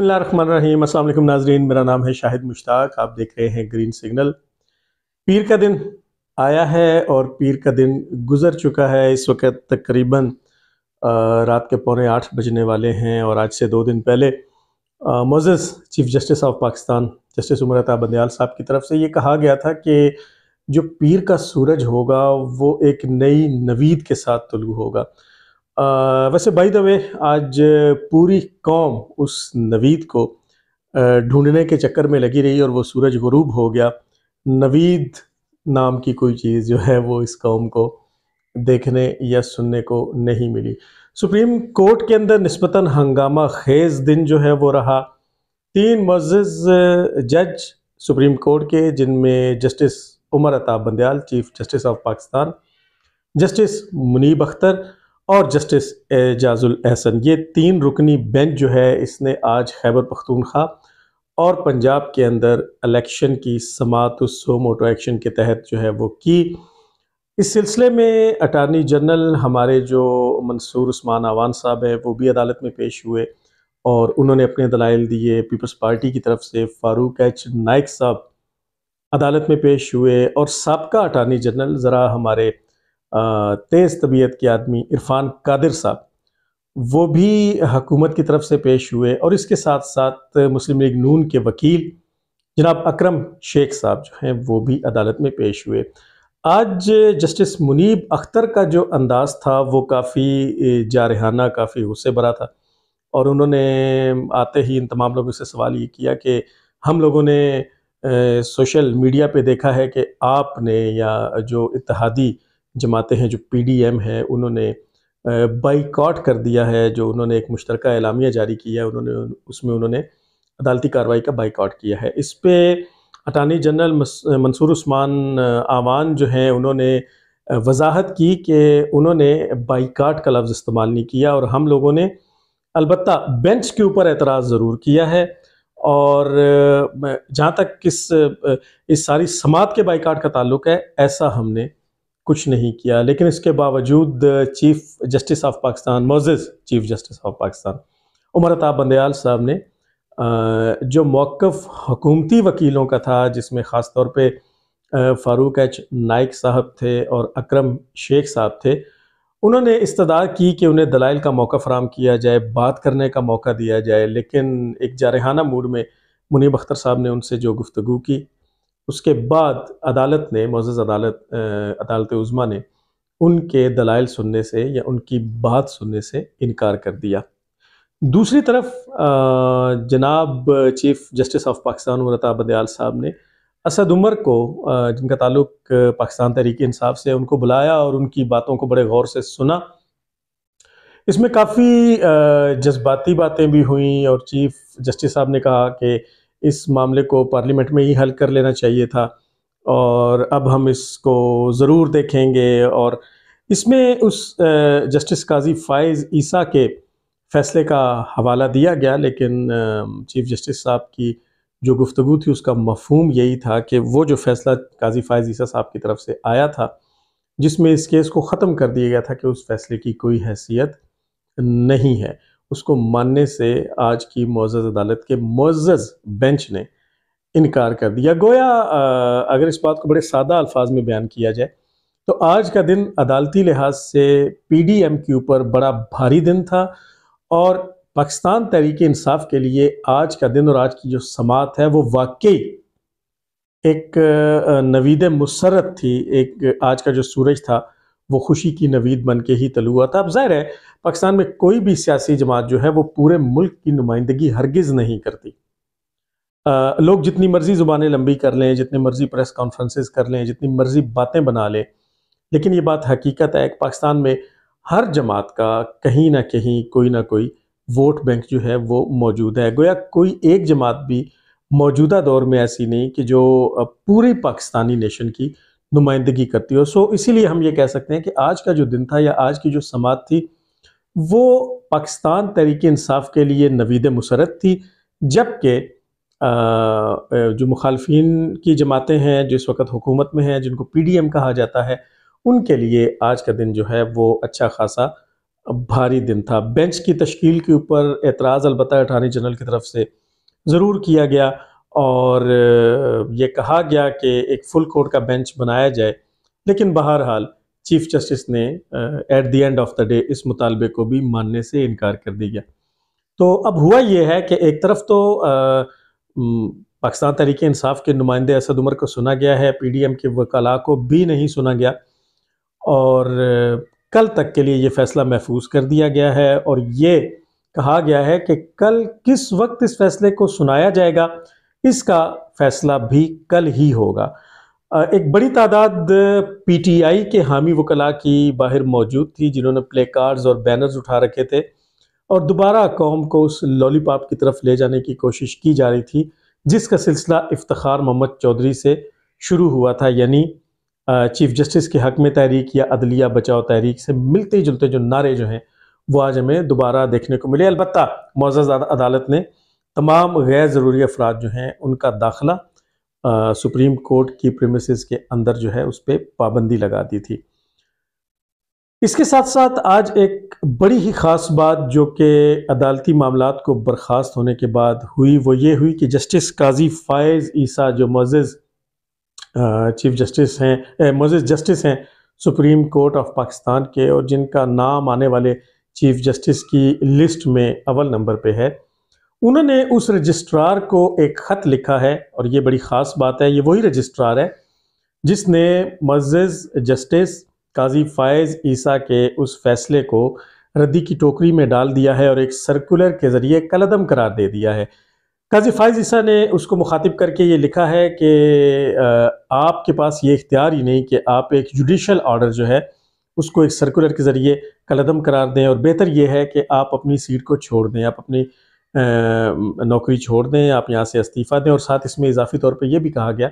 बसमीम असल नाजरीन मेरा नाम है शाहिद मुश्ताक आप देख रहे हैं ग्रीन सिग्नल पीर का दिन आया है और पीर का दिन गुज़र चुका है इस वक्त तकरीबन रात के पौने आठ बजने वाले हैं और आज से दो दिन पहले मोजस chief justice of Pakistan justice Umar Ata Bandial साहब की तरफ से ये कहा गया था कि जो पीर का सूरज होगा वो एक नई नवीद के साथ तुलू होगा आ, वैसे भाई दबे आज पूरी कौम उस नवीद को ढूंढने के चक्कर में लगी रही और वो सूरज गरूब हो गया नवीद नाम की कोई चीज़ जो है वो इस कौम को देखने या सुनने को नहीं मिली सुप्रीम कोर्ट के अंदर नस्बता हंगामा खेज दिन जो है वो रहा तीन मज्ज़ जज सुप्रीम कोर्ट के जिनमें justice Umar Ata Bandial chief justice of Pakistan justice Munib Akhtar और जस्टिस एजाजुल एहसन ये तीन रुकनी बेंच जो है इसने आज खैबर पख्तूनख्वा और पंजाब के अंदर इलेक्शन की समात सो मोटो एक्शन के तहत जो है वो की इस सिलसिले में अटारनी जनरल हमारे जो मंसूर उस्मान आवान साहब हैं वो भी अदालत में पेश हुए और उन्होंने अपने दलाइल दिए पीपल्स पार्टी की तरफ से फारूक एच नाइक साहब अदालत में पेश हुए और सबका अटारनी जनरल ज़रा हमारे तेज़ तबीयत के आदमी इरफान कादिर साहब वो भी हकूमत की तरफ से पेश हुए और इसके साथ साथ मुस्लिम लीग नून के वकील जनाब अकरम शेख साहब जो हैं वो भी अदालत में पेश हुए आज जस्टिस मुनीब अख्तर का जो अंदाज़ था वो काफ़ी जारहाना काफ़ी गुस्से भरा था और उन्होंने आते ही इन तमाम लोगों से सवाल ये किया कि हम लोगों ने सोशल मीडिया पे देखा है कि आपने या जो इतिहादी जमातें हैं जो पी डी एम हैं उन्होंने बाइकॉट कर दिया है जो उन्होंने एक मुश्तर एलामिया जारी किया है उन्होंने उसमें उन्होंने अदालती कार्रवाई का बाइकआउट किया है इस पर अटानी जनरल मंसूर उस्मान आवान जो हैं उन्होंने वजाहत की कि उन्होंने बाइकाट का लफ्ज़ इस्तेमाल नहीं किया और हम लोगों ने अलबत् बेंच के ऊपर एतराज़ ज़रूर किया है और जहाँ तक किस इस सारी समात के बाइकाट का ताल्लुक है ऐसा हमने कुछ नहीं किया लेकिन इसके बावजूद चीफ जस्टिस ऑफ पाकिस्तान मोजिज chief justice of Pakistan Umar Ata Bandial साहब ने जो मौक़ हकूमती वकीलों का था जिसमें ख़ास तौर पर फ़ारूक एच नाइक साहब थे और अक्रम शेख साहब थे उन्होंने इस्तदार की कि उन्हें दलाइल का मौका फराम किया जाए बात करने का मौका दिया जाए लेकिन एक जारहाना मूड में मुनीब अख्तर साहब ने उनसे जो गुफ्तु की उसके बाद अदालत ने मोज़ अदालत अदालत उज़मा ने उनके दलाइल सुनने से या उनकी बात सुनने से इनकार कर दिया दूसरी तरफ जनाब chief justice of Pakistan Umar Ata Bandial साहब ने असद उमर को जिनका ताल्लुक पाकिस्तान तहरीक इंसाफ से उनको बुलाया और उनकी बातों को बड़े गौर से सुना इसमें काफ़ी जज्बाती बातें भी हुई और चीफ जस्टिस साहब ने कहा कि इस मामले को पार्लियामेंट में ही हल कर लेना चाहिए था और अब हम इसको ज़रूर देखेंगे और इसमें उस जस्टिस काजी फायज़ ईसा के फैसले का हवाला दिया गया लेकिन चीफ़ जस्टिस साहब की जो गुफ्तु थी उसका मफहम यही था कि वो जो फैसला काजी फ़ायज़ ईसा साहब की तरफ से आया था जिसमें इस केस को ख़त्म कर दिया गया था कि उस फैसले की कोई हैसियत नहीं है उसको मानने से आज की मोज़ अदालत के मोज़ बेंच ने इनकार कर दिया गोया अगर इस बात को बड़े सादा अल्फाज में बयान किया जाए तो आज का दिन अदालती लिहाज से पी डी एम के ऊपर बड़ा भारी दिन था और पाकिस्तान तहरीक इंसाफ के लिए आज का दिन और आज की जो समात है वो वाकई एक नवीद मुसरत थी एक आज का जो सूरज था वो खुशी की नवीद बन के ही तलु हुआ था अब जाहिर है पाकिस्तान में कोई भी सियासी जमात जो है वो पूरे मुल्क की नुमाइंदगी हरगिज़ नहीं करती आ, लोग जितनी मर्ज़ी ज़ुबानें लंबी कर लें जितनी मर्ज़ी प्रेस कॉन्फ्रेंसेस कर लें जितनी मर्ज़ी बातें बना लें लेकिन ये बात हकीकत है कि पाकिस्तान में हर जमात का कहीं ना कहीं कोई ना कोई वोट बैंक जो है वो मौजूद है गोया कोई एक जमात भी मौजूदा दौर में ऐसी नहीं कि जो पूरी पाकिस्तानी नेशन की नुमाइंदगी करती है सो इसीलिए हम ये कह सकते हैं कि आज का जो दिन था या आज की जो समात थी वो पाकिस्तान तहरीक इंसाफ के लिए नवीद मसरत थी जबकि जो मुखालफन की जमातें हैं जो इस वक्त हुकूमत में हैं जिनको पी डी एम कहा जाता है उनके लिए आज का दिन जो है वो अच्छा खासा भारी दिन था बेंच की तश्ल के ऊपर एतराज़ अलबत् अटारनी जनरल की तरफ से ज़रूर किया गया और ये कहा गया कि एक फुल कोर्ट का बेंच बनाया जाए लेकिन बहरहाल चीफ जस्टिस ने at the end of the day इस मुतालबे को भी मानने से इनकार कर दिया तो अब हुआ यह है कि एक तरफ तो पाकिस्तान तरीके इंसाफ के नुमाइंदे असद उमर को सुना गया है पीडीएम के वकला को भी नहीं सुना गया और कल तक के लिए ये फैसला महफूज कर दिया गया है और ये कहा गया है कि कल किस वक्त इस फैसले को सुनाया जाएगा इसका फैसला भी कल ही होगा एक बड़ी तादाद पीटीआई के हामी वकला की बाहर मौजूद थी जिन्होंने प्ले कार्ड्स और बैनर्स उठा रखे थे और दोबारा कौम को उस लॉलीपॉप की तरफ ले जाने की कोशिश की जा रही थी जिसका सिलसिला इफ्तार मोहम्मद चौधरी से शुरू हुआ था यानी चीफ जस्टिस के हक में तहरीक या अदलिया बचाओ तहरीक से मिलते जुलते जो नारे जो हैं वो आज हमें दोबारा देखने को मिले अलबत् मोज़ अदालत ने तमाम गैर ज़रूरी अफराद जो हैं उनका दाखिला सुप्रीम कोर्ट की प्रेमिस के अंदर जो है उस पर पाबंदी लगा दी थी इसके साथ साथ आज एक बड़ी ही ख़ास बात जो कि अदालती मामला को बर्खास्त होने के बाद हुई वो ये हुई कि जस्टिस काजी फ़ायज़ ईसा जो मोज़ चीफ जस्टिस हैं मोज़ जस्टिस हैं सुप्रीम कोर्ट ऑफ पाकिस्तान के और जिनका नाम आने वाले चीफ जस्टिस की लिस्ट में अव्वल नंबर पे है उन्होंने उस रजिस्ट्रार को एक ख़त लिखा है और ये बड़ी ख़ास बात है ये वही रजिस्ट्रार है जिसने मज्ज़ जस्टिस काजी फ़ायज़ ईसा के उस फैसले को रद्दी की टोकरी में डाल दिया है और एक सर्कुलर के ज़रिए कलदम करार दे दिया है काजी फ़ायज़ ईसा ने उसको मुखातिब करके ये लिखा है कि आपके पास ये इख्तियार ही नहीं कि आप एक जुडिशल ऑर्डर जो है उसको एक सर्कुलर के ज़रिए कलदम करार दें और बेहतर ये है कि आप अपनी सीट को छोड़ दें आप अपनी नौकरी छोड़ दें आप यहाँ से इस्तीफ़ा दें और साथ इसमें इजाफी तौर पर यह भी कहा गया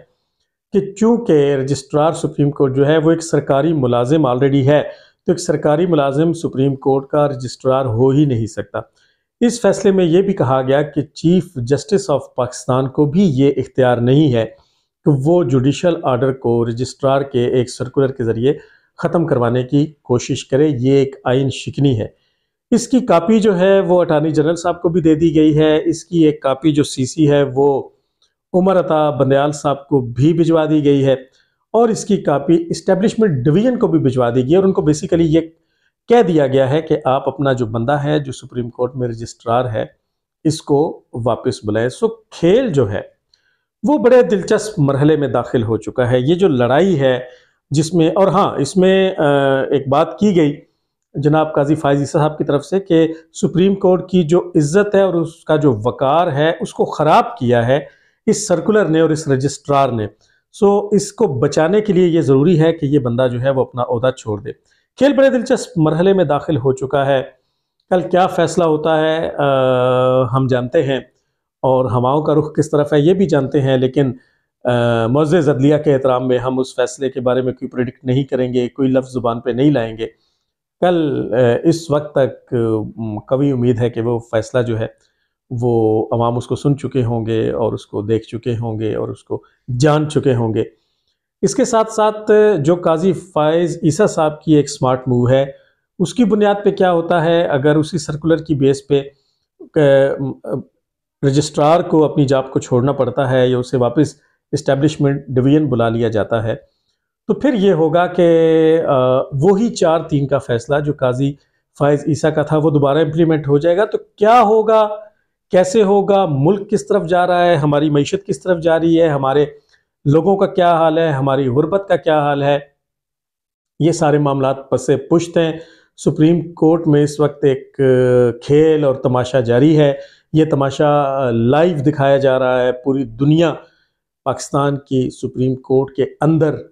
कि चूँकि रजिस्ट्रार सुप्रीम कोर्ट जो है वो एक सरकारी मुलाजिम ऑलरेडी है तो एक सरकारी मुलाजिम सुप्रीम कोर्ट का रजिस्ट्रार हो ही नहीं सकता इस फैसले में ये भी कहा गया कि चीफ जस्टिस ऑफ पाकिस्तान को भी ये इख्तियार नहीं है कि वो जुडिशल आर्डर को रजिस्ट्रार के एक सर्कुलर के ज़रिए ख़त्म करवाने की कोशिश करे ये एक आइन शिकनी है इसकी कापी जो है वो अटारनी जनरल साहब को भी दे दी गई है इसकी एक कापी जो सीसी है वो उमर अता बंदयाल साहब को भी भिजवा दी गई है और इसकी कापी इस्टेब्लिशमेंट डिवीजन को भी भिजवा दी गई और उनको बेसिकली ये कह दिया गया है कि आप अपना जो बंदा है जो सुप्रीम कोर्ट में रजिस्ट्रार है इसको वापस बुलाएं सो खेल जो है वो बड़े दिलचस्प मरहले में दाखिल हो चुका है ये जो लड़ाई है जिसमें और हाँ इसमें एक बात की गई जनाब काजी फायजी साहब की तरफ से कि सुप्रीम कोर्ट की जो इज्जत है और उसका जो वकार है उसको ख़राब किया है इस सर्कुलर ने और इस रजिस्ट्रार ने सो इसको बचाने के लिए ये ज़रूरी है कि ये बंदा जो है वो अपना अहदा छोड़ दे खेल बड़े दिलचस्प मरहले में दाखिल हो चुका है कल क्या फ़ैसला होता है आ, हम जानते हैं और हवाओं का रुख किस तरफ है ये भी जानते हैं लेकिन मौज़ अदलिया के एहतराम में हम उस फैसले के बारे में कोई प्रडिक्ट नहीं करेंगे कोई लफ्ज़ ज़ुबान पर नहीं लाएँगे कल इस वक्त तक कभी उम्मीद है कि वो फैसला जो है वो अवाम उसको सुन चुके होंगे और उसको देख चुके होंगे और उसको जान चुके होंगे इसके साथ साथ जो काजी फायज़ ईसा साहब की एक स्मार्ट मूव है उसकी बुनियाद पे क्या होता है अगर उसी सर्कुलर की बेस पे रजिस्ट्रार को अपनी जॉब को छोड़ना पड़ता है या उसे वापस इस्टेब्लिशमेंट डिवीजन बुला लिया जाता है तो फिर ये होगा कि वही चार तीन का फैसला जो काजी फायज ईसा का था वो दोबारा इम्प्लीमेंट हो जाएगा तो क्या होगा कैसे होगा मुल्क किस तरफ जा रहा है हमारी मीशत किस तरफ जा रही है हमारे लोगों का क्या हाल है हमारी गुर्बत का क्या हाल है ये सारे मामला पसे पुश्त हैं सुप्रीम कोर्ट में इस वक्त एक खेल और तमाशा जारी है ये तमाशा लाइव दिखाया जा रहा है पूरी दुनिया पाकिस्तान की सुप्रीम कोर्ट के अंदर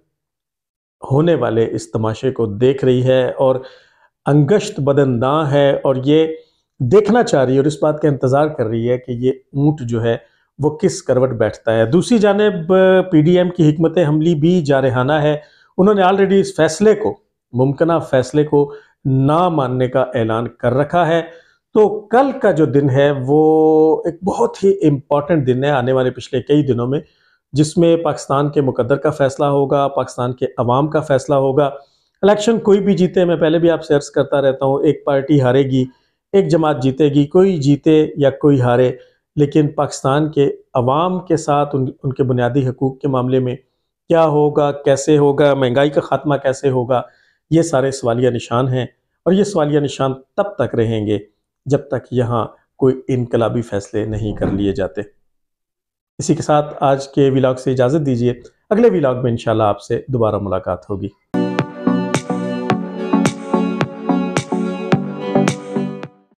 होने वाले इस तमाशे को देख रही है और अंगश्त बदन दाँ है और ये देखना चाह रही है और इस बात का इंतज़ार कर रही है कि ये ऊँट जो है वो किस करवट बैठता है दूसरी जानब पीडीएम की हमत हमली भी जारहाना है उन्होंने ऑलरेडी इस फैसले को मुमकिन फैसले को ना मानने का ऐलान कर रखा है तो कल का जो दिन है वो एक बहुत ही इम्पॉर्टेंट दिन है आने वाले पिछले कई दिनों में जिसमें पाकिस्तान के मुकदर का फ़ैसला होगा पाकिस्तान के अवाम का फ़ैसला होगा इलेक्शन कोई भी जीते मैं पहले भी आपसे अर्ज़ करता रहता हूँ एक पार्टी हारेगी एक जमात जीतेगी कोई जीते या कोई हारे लेकिन पाकिस्तान के अवाम के साथ उन, उनके बुनियादी हकूक़ के मामले में क्या होगा कैसे होगा महंगाई का खात्मा कैसे होगा ये सारे सवालिया निशान हैं और ये सवालिया निशान तब तक रहेंगे जब तक यहाँ कोई इनकलाबी फैसले नहीं कर लिए जाते इसी के साथ आज के व्लाग से इजाज़त दीजिए अगले विलाग में इंशाल्लाह आपसे दोबारा मुलाकात होगी